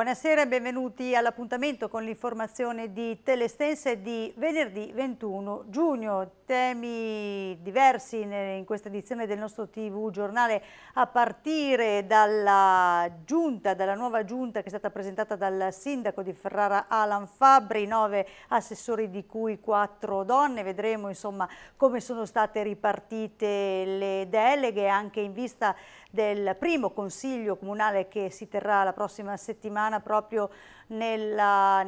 Buonasera e benvenuti all'appuntamento con l'informazione di Telestense di venerdì 21 giugno temi diversi in questa edizione del nostro TV giornale a partire dalla giunta, dalla nuova giunta che è stata presentata dal sindaco di Ferrara Alan Fabri, nove assessori di cui quattro donne, vedremo insomma come sono state ripartite le deleghe anche in vista del primo consiglio comunale che si terrà la prossima settimana proprio nell'area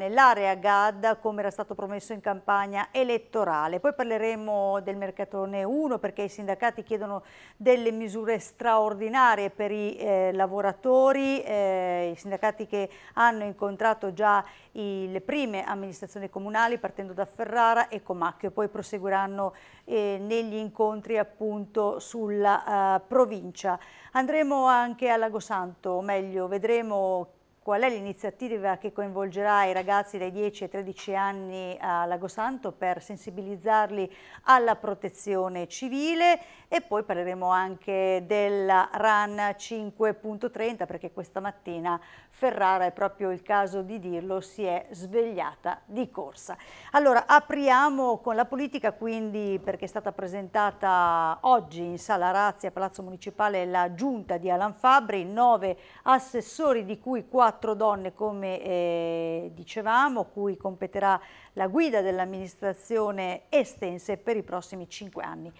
nell GAD come era stato promesso in campagna elettorale. Poi parleremo parleremo del Mercatone 1 perché i sindacati chiedono delle misure straordinarie per i eh, lavoratori, eh, i sindacati che hanno incontrato già i, le prime amministrazioni comunali partendo da Ferrara e Comacchio e poi proseguiranno eh, negli incontri appunto sulla eh, provincia. Andremo anche a Lago Santo, o meglio vedremo Qual è l'iniziativa che coinvolgerà i ragazzi dai 10 ai 13 anni a Lago Santo per sensibilizzarli alla protezione civile e poi parleremo anche della RAN 5.30 perché questa mattina Ferrara, è proprio il caso di dirlo, si è svegliata di corsa. Allora apriamo con la politica quindi perché è stata presentata oggi in sala Razia, Palazzo Municipale, la giunta di Alan Fabri, nove assessori di cui quattro quattro donne come eh, dicevamo, cui competerà la guida dell'amministrazione estense per i prossimi cinque anni.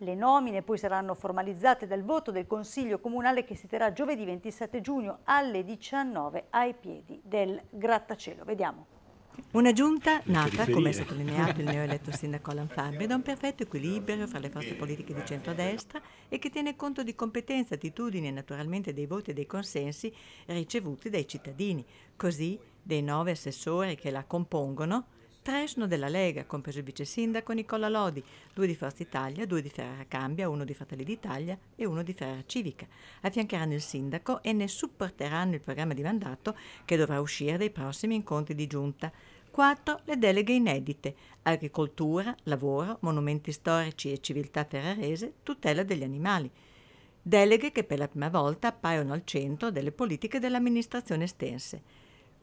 Le nomine poi saranno formalizzate dal voto del Consiglio Comunale che si terrà giovedì 27 giugno alle 19 ai piedi del grattacielo. Vediamo. Una giunta nata, come ha sottolineato il neoeletto sindaco Alan Fabri, da un perfetto equilibrio fra le forze politiche di centrodestra e che tiene conto di competenze, attitudini e naturalmente dei voti e dei consensi ricevuti dai cittadini. Così, dei nove assessori che la compongono, tre sono della Lega, compreso il vice sindaco Nicola Lodi, due di Forza Italia, due di Ferrara Cambia, uno di Fratelli d'Italia e uno di Ferrara Civica. Affiancheranno il sindaco e ne supporteranno il programma di mandato che dovrà uscire dai prossimi incontri di giunta. 4 le deleghe inedite, agricoltura, lavoro, monumenti storici e civiltà ferrarese, tutela degli animali. Deleghe che per la prima volta appaiono al centro delle politiche dell'amministrazione estense.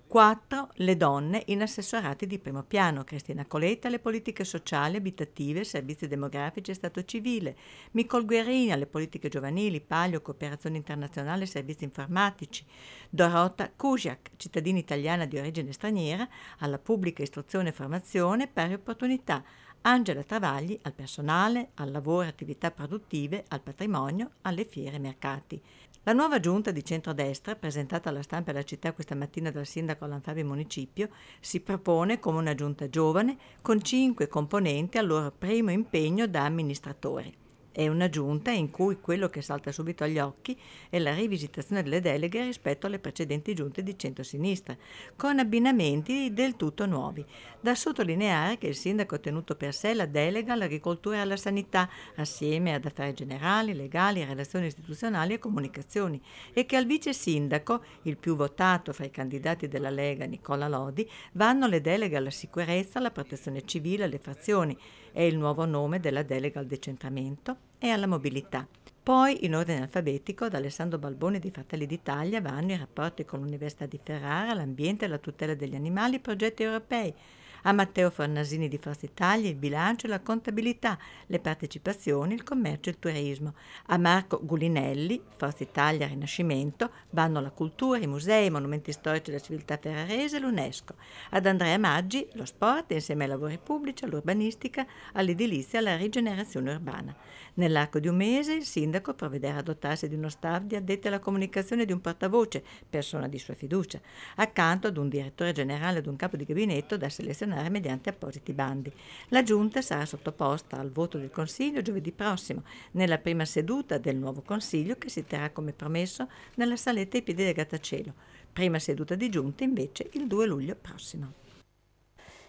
4. Le donne in assessorati di primo piano. Cristina Coletta, alle politiche sociali, abitative, servizi demografici e Stato civile. Micol Guerina, alle politiche giovanili, Palio, cooperazione internazionale e servizi informatici. Dorota Kusiak, cittadina italiana di origine straniera, alla pubblica istruzione e formazione, pari opportunità. Angela Travagli, al personale, al lavoro, attività produttive, al patrimonio, alle fiere e mercati. La nuova giunta di centrodestra, presentata alla stampa della città questa mattina dal sindaco Lanfabio Municipio, si propone come una giunta giovane con cinque componenti al loro primo impegno da amministratori è una giunta in cui quello che salta subito agli occhi è la rivisitazione delle deleghe rispetto alle precedenti giunte di centro-sinistra, con abbinamenti del tutto nuovi. Da sottolineare che il sindaco ha tenuto per sé la delega all'agricoltura e alla sanità, assieme ad affari generali, legali, relazioni istituzionali e comunicazioni, e che al vice sindaco, il più votato fra i candidati della Lega, Nicola Lodi, vanno le deleghe alla sicurezza, alla protezione civile, alle frazioni. È il nuovo nome della delega al decentramento e alla mobilità. Poi, in ordine alfabetico, da Alessandro Balbone di Fratelli d'Italia vanno i rapporti con l'Università di Ferrara, l'ambiente la tutela degli animali, progetti europei, a Matteo Fornasini di Forza Italia il bilancio e la contabilità, le partecipazioni, il commercio e il turismo, a Marco Gulinelli, Forza Italia Rinascimento, vanno la cultura, i musei, i monumenti storici della civiltà ferrarese e l'UNESCO, ad Andrea Maggi lo sport insieme ai lavori pubblici, all'urbanistica, all'edilizia e alla rigenerazione urbana. Nell'arco di un mese il sindaco provvederà a dotarsi di uno staff di addetti alla comunicazione di un portavoce, persona di sua fiducia, accanto ad un direttore generale e ad un capo di gabinetto da selezionare funzionare mediante appositi bandi. La Giunta sarà sottoposta al voto del Consiglio giovedì prossimo, nella prima seduta del nuovo Consiglio che si terrà come promesso nella saletta ai piedi del grattacielo. Prima seduta di Giunta invece il 2 luglio prossimo.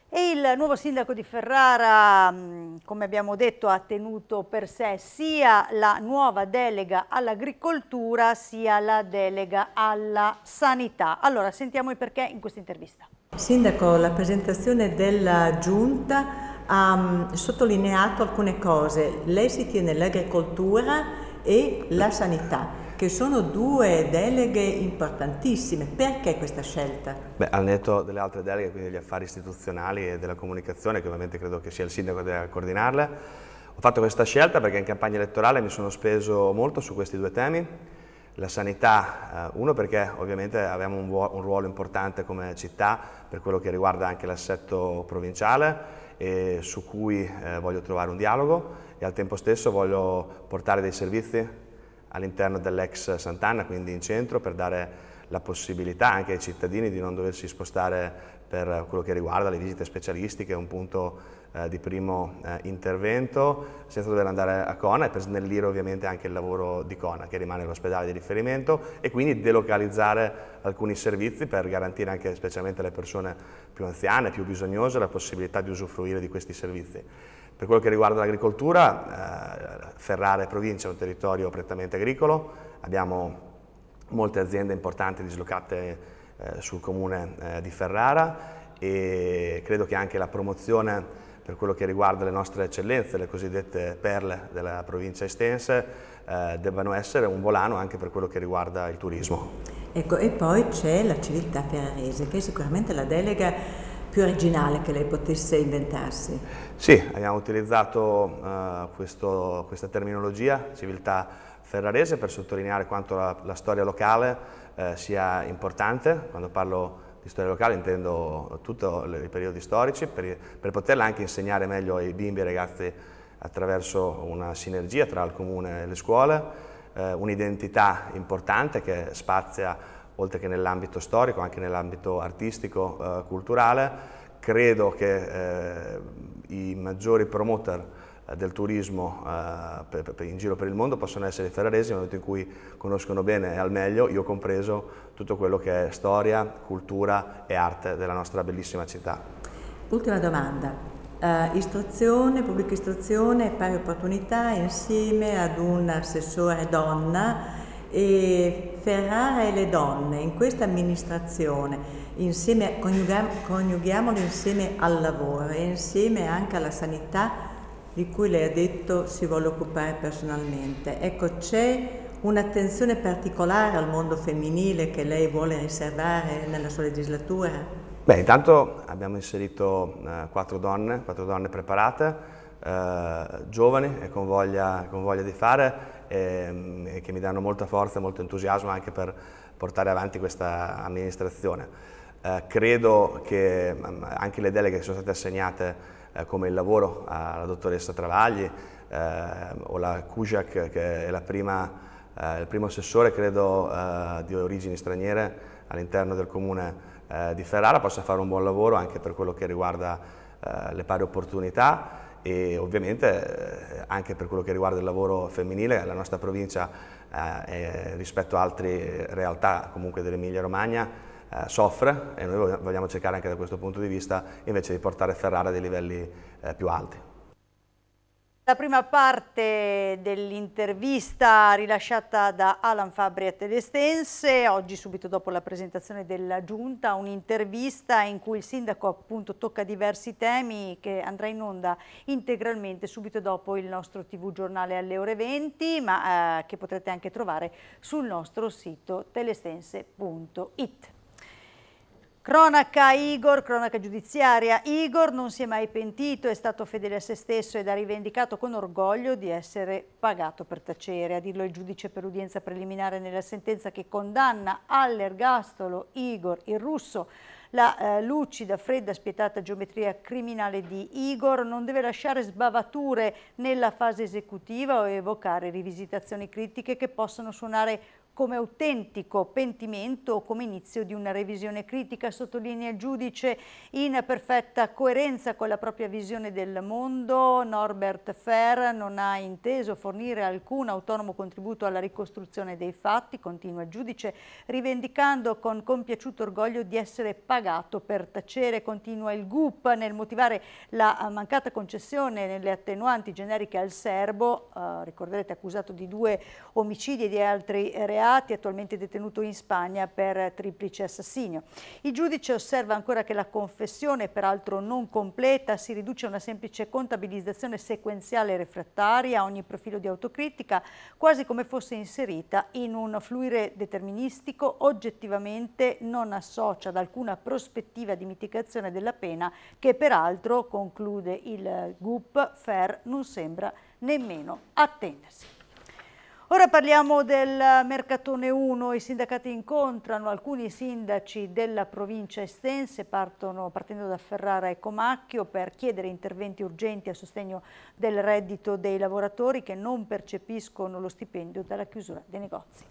E il nuovo sindaco di Ferrara, mm, come abbiamo detto, ha tenuto per sé sia la nuova delega all'agricoltura sia la delega alla sanità. Allora, sentiamo il perché in questa intervista. Sindaco, la presentazione della giunta ha mm, sottolineato alcune cose, l'esiti nell'agricoltura e la sanità che sono due deleghe importantissime. Perché questa scelta? Beh, al netto delle altre deleghe, quindi degli affari istituzionali e della comunicazione, che ovviamente credo che sia il sindaco a coordinarle, ho fatto questa scelta perché in campagna elettorale mi sono speso molto su questi due temi. La sanità, eh, uno perché ovviamente abbiamo un ruolo importante come città per quello che riguarda anche l'assetto provinciale, e su cui eh, voglio trovare un dialogo e al tempo stesso voglio portare dei servizi all'interno dell'ex Sant'Anna, quindi in centro, per dare la possibilità anche ai cittadini di non doversi spostare per quello che riguarda le visite specialistiche, un punto eh, di primo eh, intervento senza dover andare a Cona e per snellire ovviamente anche il lavoro di Cona che rimane l'ospedale di riferimento e quindi delocalizzare alcuni servizi per garantire anche specialmente alle persone più anziane, più bisognose la possibilità di usufruire di questi servizi. Per quello che riguarda l'agricoltura, eh, Ferrara e provincia è un territorio prettamente agricolo, abbiamo molte aziende importanti dislocate eh, sul comune eh, di Ferrara e credo che anche la promozione per quello che riguarda le nostre eccellenze, le cosiddette perle della provincia estense, eh, debbano essere un volano anche per quello che riguarda il turismo. Ecco, e poi c'è la civiltà ferrarese, che è sicuramente la delega più originale che lei potesse inventarsi. Sì, abbiamo utilizzato eh, questo, questa terminologia, civiltà ferrarese, per sottolineare quanto la, la storia locale eh, sia importante. Quando parlo di storia locale intendo tutti i periodi storici, per, per poterla anche insegnare meglio ai bimbi e ai ragazzi attraverso una sinergia tra il comune e le scuole, eh, un'identità importante che spazia oltre che nell'ambito storico, anche nell'ambito artistico, eh, culturale. Credo che eh, i maggiori promoter eh, del turismo eh, in giro per il mondo possono essere i ferraresi nel momento in cui conoscono bene e al meglio, io compreso, tutto quello che è storia, cultura e arte della nostra bellissima città. Ultima domanda. Uh, istruzione, pubblica istruzione e pari opportunità insieme ad un assessore donna e Ferrara e le donne in questa amministrazione, insieme, coniughiamolo insieme al lavoro e insieme anche alla sanità di cui lei ha detto si vuole occupare personalmente. Ecco, c'è un'attenzione particolare al mondo femminile che lei vuole riservare nella sua legislatura? Beh, intanto abbiamo inserito eh, quattro donne, quattro donne preparate, eh, giovani e con voglia, con voglia di fare e, ehm, e, che mi danno molta forza e molto entusiasmo anche per portare avanti questa amministrazione. Eh, credo che anche le deleghe che sono state assegnate eh, come il lavoro alla dottoressa Travagli eh, o la Kujak che è prima, eh, il primo assessore credo di origini straniere all'interno del comune di Ferrara possa fare un buon lavoro anche per quello che riguarda le pari opportunità e ovviamente anche per quello che riguarda il lavoro femminile la nostra provincia eh, rispetto a altre realtà comunque dell'Emilia Romagna eh, soffre e noi vogliamo cercare anche da questo punto di vista invece di portare Ferrara a dei livelli eh, più alti. La prima parte dell'intervista rilasciata da Alan Fabri a Telestense, oggi subito dopo la presentazione della Giunta, un'intervista in cui il sindaco appunto tocca diversi temi che andrà in onda integralmente subito dopo il nostro tv giornale alle ore 20, ma eh, che potrete anche trovare sul nostro sito telestense.it. Cronaca Igor, cronaca giudiziaria. Igor non si è mai pentito, è stato fedele a se stesso ed ha rivendicato con orgoglio di essere pagato per tacere. A dirlo il giudice per udienza preliminare nella sentenza che condanna all'ergastolo Igor il russo. La eh, lucida, fredda, spietata geometria criminale di Igor non deve lasciare sbavature nella fase esecutiva o evocare rivisitazioni critiche che possono suonare come autentico pentimento o come inizio di una revisione critica, sottolinea il giudice in perfetta coerenza con la propria visione del mondo. Norbert Fer non ha inteso fornire alcun autonomo contributo alla ricostruzione dei fatti, continua il giudice, rivendicando con compiaciuto orgoglio di essere pagato per tacere, continua il GUP nel motivare la mancata concessione nelle attenuanti generiche al serbo, eh, ricorderete accusato di due omicidi e di altri reati reati, attualmente detenuto in Spagna per triplice assassinio. Il giudice osserva ancora che la confessione, peraltro non completa, si riduce a una semplice contabilizzazione sequenziale refrattaria a ogni profilo di autocritica, quasi come fosse inserita in un fluire deterministico oggettivamente non associa ad alcuna prospettiva di mitigazione della pena che peraltro, conclude il eh, GUP, FER non sembra nemmeno attendersi. Ora parliamo del Mercatone 1, i sindacati incontrano alcuni sindaci della provincia estense, partono, partendo da Ferrara e Comacchio per chiedere interventi urgenti a sostegno del reddito dei lavoratori che non percepiscono lo stipendio dalla chiusura dei negozi.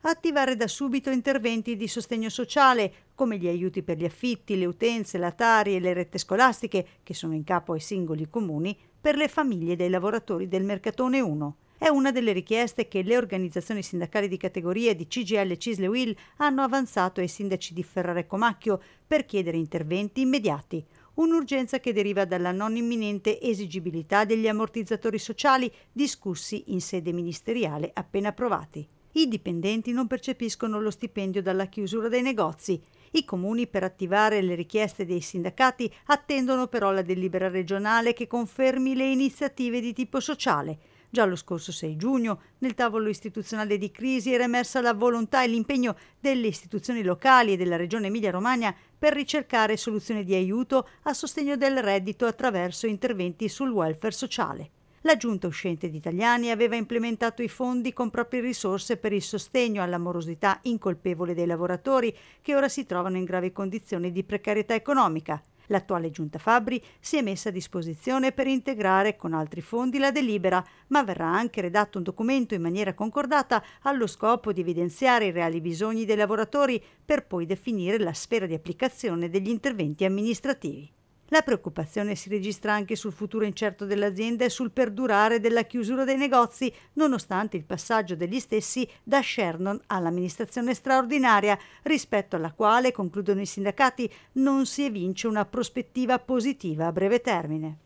Attivare da subito interventi di sostegno sociale, come gli aiuti per gli affitti, le utenze, la Tari e le rette scolastiche, che sono in capo ai singoli comuni, per le famiglie dei lavoratori del Mercatone 1. È una delle richieste che le organizzazioni sindacali di categoria di CGL e Cisle Will hanno avanzato ai sindaci di Ferrara e Comacchio per chiedere interventi immediati un'urgenza che deriva dalla non imminente esigibilità degli ammortizzatori sociali discussi in sede ministeriale appena approvati. I dipendenti non percepiscono lo stipendio dalla chiusura dei negozi. I comuni per attivare le richieste dei sindacati attendono però la delibera regionale che confermi le iniziative di tipo sociale. Già lo scorso 6 giugno, nel tavolo istituzionale di crisi, era emersa la volontà e l'impegno delle istituzioni locali e della Regione Emilia-Romagna per ricercare soluzioni di aiuto a sostegno del reddito attraverso interventi sul welfare sociale. La giunta uscente di Italiani aveva implementato i fondi con proprie risorse per il sostegno alla morosità incolpevole dei lavoratori che ora si trovano in gravi condizioni di precarietà economica. L'attuale giunta Fabri si è messa a disposizione per integrare con altri fondi la delibera, ma verrà anche redatto un documento in maniera concordata allo scopo di evidenziare i reali bisogni dei lavoratori per poi definire la sfera di applicazione degli interventi amministrativi. La preoccupazione si registra anche sul futuro incerto dell'azienda e sul perdurare della chiusura dei negozi, nonostante il passaggio degli stessi da Shernon all'amministrazione straordinaria, rispetto alla quale, concludono i sindacati, non si evince una prospettiva positiva a breve termine.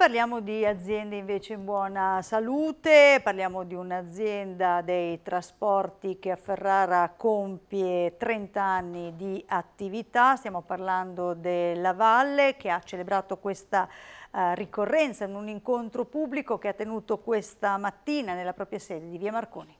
Parliamo di aziende invece in buona salute, parliamo di un'azienda dei trasporti che a Ferrara compie 30 anni di attività, stiamo parlando della Valle che ha celebrato questa uh, ricorrenza in un incontro pubblico che ha tenuto questa mattina nella propria sede di Via Marconi.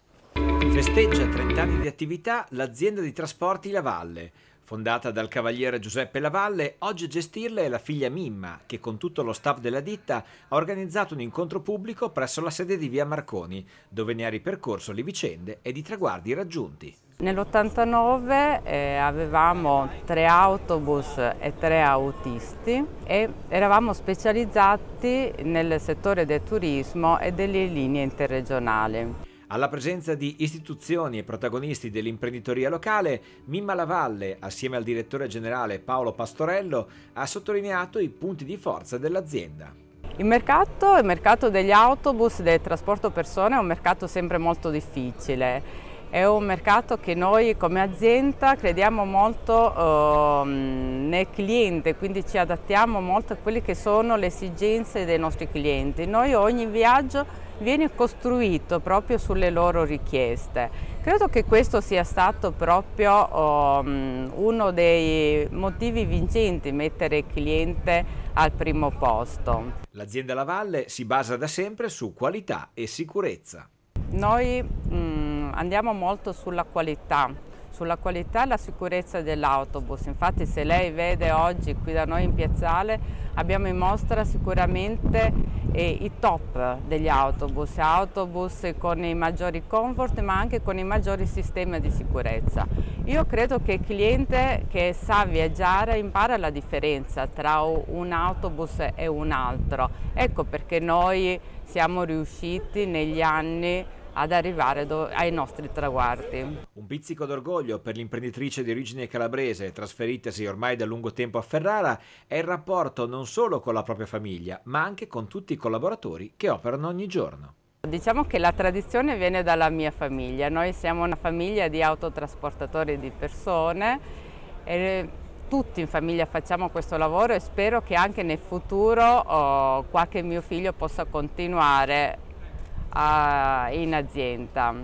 Festeggia 30 anni di attività l'azienda di trasporti La Valle Fondata dal cavaliere Giuseppe Lavalle, oggi a gestirla è la figlia Mimma, che con tutto lo staff della ditta ha organizzato un incontro pubblico presso la sede di Via Marconi, dove ne ha ripercorso le vicende ed i traguardi raggiunti. Nell'89 eh, avevamo tre autobus e tre autisti e eravamo specializzati nel settore del turismo e delle linee interregionali. Alla presenza di istituzioni e protagonisti dell'imprenditoria locale, Mimma Lavalle, assieme al direttore generale Paolo Pastorello, ha sottolineato i punti di forza dell'azienda. Il mercato, il mercato degli autobus, e del trasporto persone è un mercato sempre molto difficile. È un mercato che noi come azienda crediamo molto eh, nel cliente, quindi ci adattiamo molto a quelle che sono le esigenze dei nostri clienti. Noi ogni viaggio viene costruito proprio sulle loro richieste. Credo che questo sia stato proprio um, uno dei motivi vincenti, mettere il cliente al primo posto. L'azienda La Valle si basa da sempre su qualità e sicurezza. Noi um, andiamo molto sulla qualità, sulla qualità e la sicurezza dell'autobus. Infatti se lei vede oggi qui da noi in piazzale abbiamo in mostra sicuramente eh, i top degli autobus, autobus con i maggiori comfort ma anche con i maggiori sistemi di sicurezza. Io credo che il cliente che sa viaggiare impara la differenza tra un autobus e un altro. Ecco perché noi siamo riusciti negli anni ad arrivare ai nostri traguardi. Un pizzico d'orgoglio per l'imprenditrice di origine calabrese, trasferitasi ormai da lungo tempo a Ferrara, è il rapporto non solo con la propria famiglia, ma anche con tutti i collaboratori che operano ogni giorno. Diciamo che la tradizione viene dalla mia famiglia, noi siamo una famiglia di autotrasportatori di persone e tutti in famiglia facciamo questo lavoro e spero che anche nel futuro oh, qualche mio figlio possa continuare a, in azienda.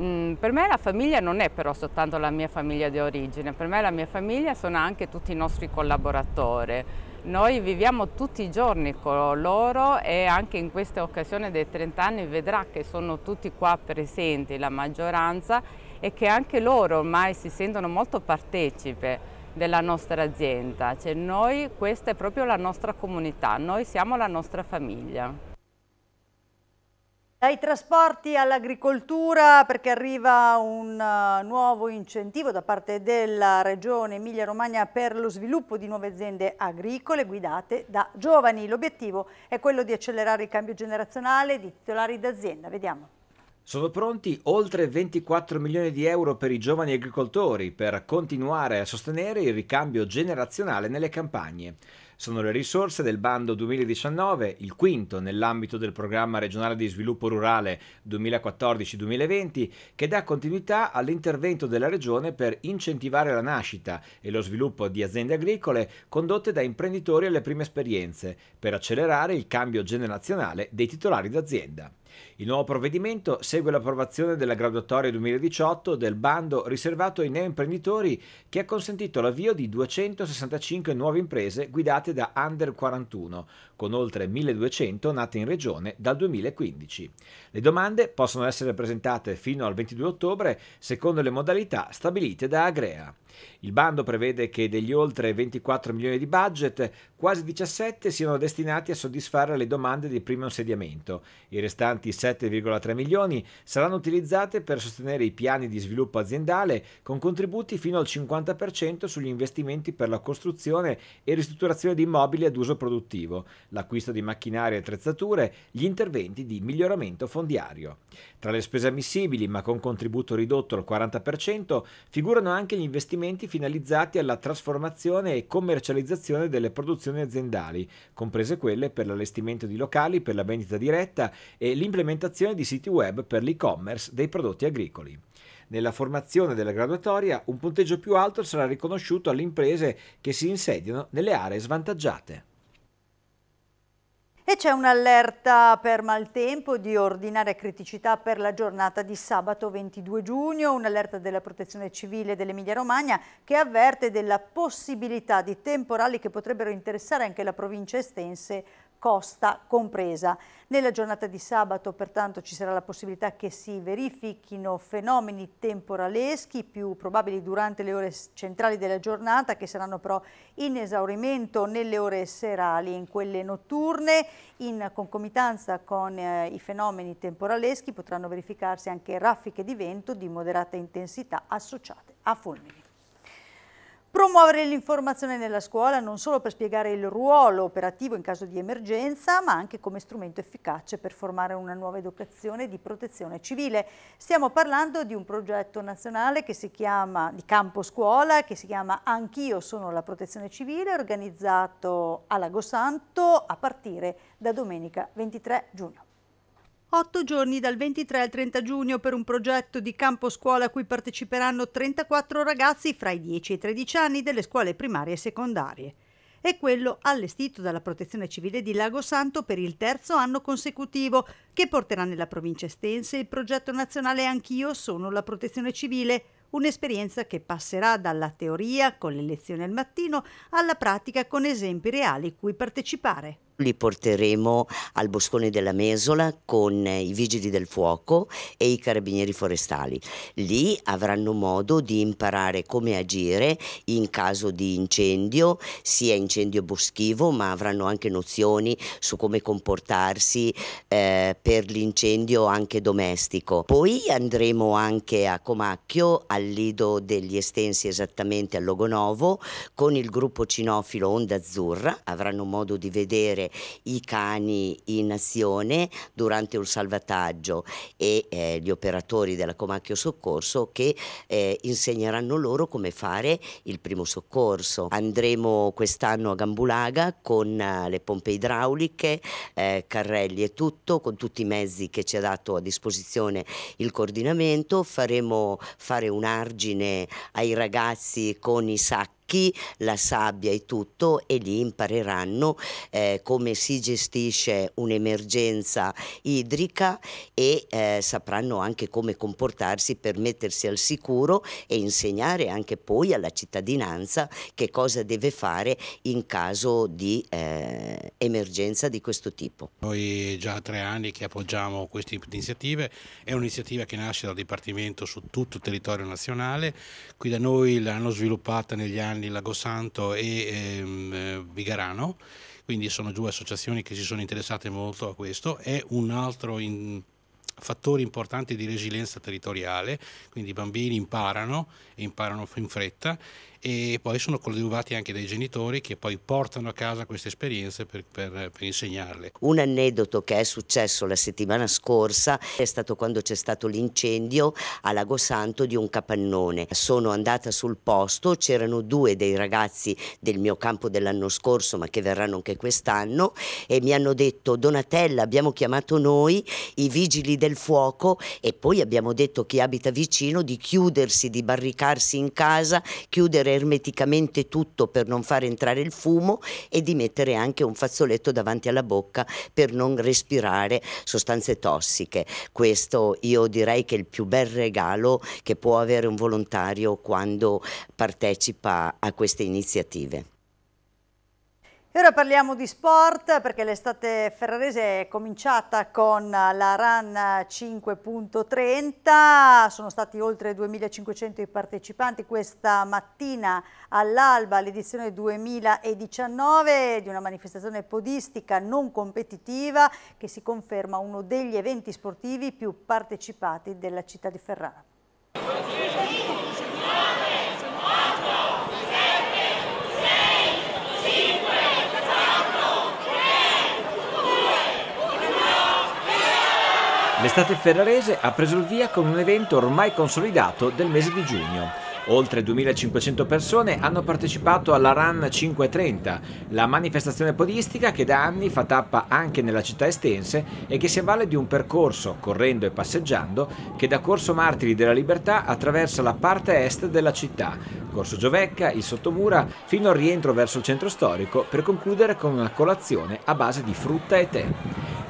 Mm, per me la famiglia non è però soltanto la mia famiglia di origine, per me la mia famiglia sono anche tutti i nostri collaboratori. Noi viviamo tutti i giorni con loro e anche in questa occasione dei 30 anni vedrà che sono tutti qua presenti, la maggioranza, e che anche loro ormai si sentono molto partecipe della nostra azienda. Cioè noi, questa è proprio la nostra comunità, noi siamo la nostra famiglia. Dai trasporti all'agricoltura perché arriva un eh, nuovo incentivo da parte della Regione Emilia-Romagna per lo sviluppo di nuove aziende agricole guidate da giovani. L'obiettivo è quello di accelerare il cambio generazionale di titolari d'azienda. Vediamo. Sono pronti oltre 24 milioni di euro per i giovani agricoltori per continuare a sostenere il ricambio generazionale nelle campagne sono le risorse del bando 2019, il quinto nell'ambito del programma regionale di sviluppo rurale 2014-2020, che dà continuità all'intervento della Regione per incentivare la nascita e lo sviluppo di aziende agricole condotte da imprenditori alle prime esperienze, per accelerare il cambio generazionale dei titolari d'azienda. Il nuovo provvedimento segue l'approvazione della graduatoria 2018 del bando riservato ai neoimprenditori che ha consentito l'avvio di 265 nuove imprese guidate da Under 41, con oltre 1200 nate in regione dal 2015. Le domande possono essere presentate fino al 22 ottobre secondo le modalità stabilite da Agrea. Il bando prevede che degli oltre 24 milioni di budget, quasi 17 siano destinati a soddisfare le domande di primo insediamento. I restanti 7,3 milioni saranno utilizzati per sostenere i piani di sviluppo aziendale con contributi fino al 50% sugli investimenti per la costruzione e ristrutturazione di immobili ad uso produttivo, l'acquisto di macchinari e attrezzature, gli interventi di miglioramento fondiario. Tra le spese ammissibili, ma con contributo ridotto al 40%, figurano anche gli investimenti investimenti finalizzati alla trasformazione e commercializzazione delle produzioni aziendali, comprese quelle per l'allestimento di locali, per la vendita diretta e l'implementazione di siti web per l'e-commerce dei prodotti agricoli. Nella formazione della graduatoria un punteggio più alto sarà riconosciuto alle imprese che si insediano nelle aree svantaggiate. E c'è un'allerta per maltempo di ordinaria criticità per la giornata di sabato 22 giugno, un'allerta della protezione civile dell'Emilia Romagna che avverte della possibilità di temporali che potrebbero interessare anche la provincia estense costa compresa. Nella giornata di sabato pertanto ci sarà la possibilità che si verifichino fenomeni temporaleschi più probabili durante le ore centrali della giornata che saranno però in esaurimento nelle ore serali e in quelle notturne in concomitanza con eh, i fenomeni temporaleschi potranno verificarsi anche raffiche di vento di moderata intensità associate a fulmini. Promuovere l'informazione nella scuola non solo per spiegare il ruolo operativo in caso di emergenza, ma anche come strumento efficace per formare una nuova educazione di protezione civile. Stiamo parlando di un progetto nazionale che si chiama di campo scuola, che si chiama Anch'io sono la protezione civile, organizzato a Lago Santo a partire da domenica 23 giugno. Otto giorni dal 23 al 30 giugno per un progetto di campo scuola a cui parteciperanno 34 ragazzi fra i 10 e i 13 anni delle scuole primarie e secondarie. È quello allestito dalla Protezione Civile di Lago Santo per il terzo anno consecutivo, che porterà nella provincia estense il progetto nazionale Anch'io sono la Protezione Civile, un'esperienza che passerà dalla teoria con le lezioni al mattino alla pratica con esempi reali cui partecipare. Li porteremo al Boscone della Mesola con i Vigili del Fuoco e i Carabinieri Forestali. Lì avranno modo di imparare come agire in caso di incendio, sia incendio boschivo, ma avranno anche nozioni su come comportarsi eh, per l'incendio anche domestico. Poi andremo anche a Comacchio, al Lido degli Estensi, esattamente a Logonovo, con il gruppo cinofilo Onda Azzurra. Avranno modo di vedere tenere i cani in azione durante un salvataggio e eh, gli operatori della Comacchio Soccorso che eh, insegneranno loro come fare il primo soccorso. Andremo quest'anno a Gambulaga con eh, le pompe idrauliche, eh, carrelli e tutto, con tutti i mezzi che ci ha dato a disposizione il coordinamento, faremo fare un argine ai ragazzi con i sacchi secchi, la sabbia e tutto e lì impareranno eh, come si gestisce un'emergenza idrica e eh, sapranno anche come comportarsi per mettersi al sicuro e insegnare anche poi alla cittadinanza che cosa deve fare in caso di eh, emergenza di questo tipo. Noi già tre anni che appoggiamo queste iniziative, è un'iniziativa che nasce dal Dipartimento su tutto il territorio nazionale, qui da noi l'hanno sviluppata negli anni Canli, Lagosanto e ehm, Vigarano, quindi sono due associazioni che si sono interessate molto a questo, è un altro in, fattore importante di resilienza territoriale, quindi i bambini imparano e imparano in fretta e poi sono coadiuvati anche dai genitori che poi portano a casa queste esperienze per, per, per insegnarle. Un aneddoto che è successo la settimana scorsa è stato quando c'è stato l'incendio a Lago Santo di un capannone. Sono andata sul posto, c'erano due dei ragazzi del mio campo dell'anno scorso ma che verranno anche quest'anno e mi hanno detto Donatella abbiamo chiamato noi i vigili del fuoco e poi abbiamo detto a chi abita vicino di chiudersi, di barricarsi in casa, chiudere ermeticamente tutto per non far entrare il fumo e di mettere anche un fazzoletto davanti alla bocca per non respirare sostanze tossiche. Questo io direi che è il più bel regalo che può avere un volontario quando partecipa a queste iniziative. E ora parliamo di sport perché l'estate ferrarese è cominciata con la RAN 5.30, sono stati oltre 2500 i partecipanti questa mattina all'alba all'edizione 2019 di una manifestazione podistica non competitiva che si conferma uno degli eventi sportivi più partecipati della città di Ferrara. L'estate ferrarese ha preso il via con un evento ormai consolidato del mese di giugno. Oltre 2500 persone hanno partecipato alla Run 530, la manifestazione podistica che da anni fa tappa anche nella città estense e che si avvale di un percorso, correndo e passeggiando, che da Corso Martiri della Libertà attraversa la parte est della città, Corso Giovecca, il Sottomura, fino al rientro verso il centro storico per concludere con una colazione a base di frutta e tè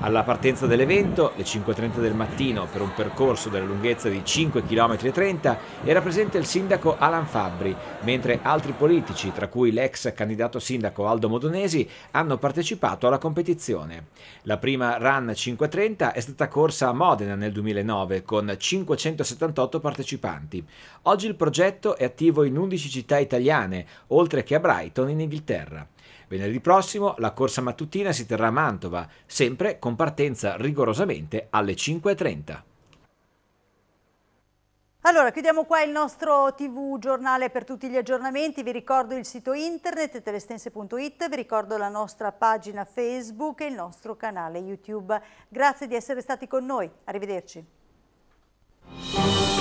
alla partenza dell'evento, le 5.30 del mattino, per un percorso della lunghezza di 5,30 km, era presente il sindaco Alan Fabbri, mentre altri politici, tra cui l'ex candidato sindaco Aldo Modonesi, hanno partecipato alla competizione. La prima Run 5.30 è stata corsa a Modena nel 2009 con 578 partecipanti. Oggi il progetto è attivo in 11 città italiane, oltre che a Brighton in Inghilterra. Venerdì prossimo la corsa mattutina si terrà a Mantova, sempre con partenza rigorosamente alle 5.30. Allora, chiudiamo qua il nostro TV giornale per tutti gli aggiornamenti. Vi ricordo il sito internet telestense.it, vi ricordo la nostra pagina Facebook e il nostro canale YouTube. Grazie di essere stati con noi. Arrivederci.